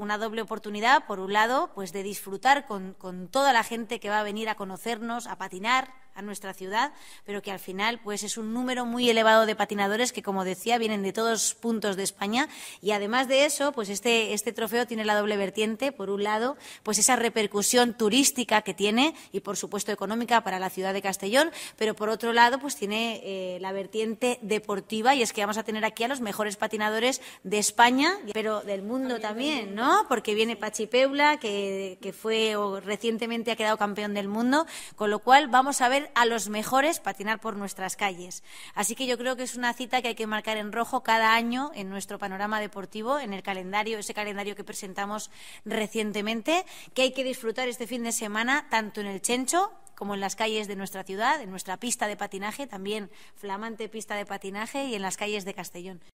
una doble oportunidad, por un lado, pues de disfrutar con, con toda la gente que va a venir a conocernos, a patinar, a nuestra ciudad, pero que al final pues es un número muy elevado de patinadores que, como decía, vienen de todos puntos de España. Y además de eso, pues este, este trofeo tiene la doble vertiente, por un lado, pues esa repercusión turística que tiene y, por supuesto, económica para la ciudad de Castellón, pero por otro lado, pues tiene eh, la vertiente deportiva y es que vamos a tener aquí a los mejores patinadores de España, pero del mundo también, ¿no? Porque viene Pachi Peula, que, que fue recientemente ha quedado campeón del mundo, con lo cual vamos a ver a los mejores patinar por nuestras calles. Así que yo creo que es una cita que hay que marcar en rojo cada año en nuestro panorama deportivo, en el calendario, ese calendario que presentamos recientemente, que hay que disfrutar este fin de semana tanto en el Chencho como en las calles de nuestra ciudad, en nuestra pista de patinaje, también flamante pista de patinaje y en las calles de Castellón.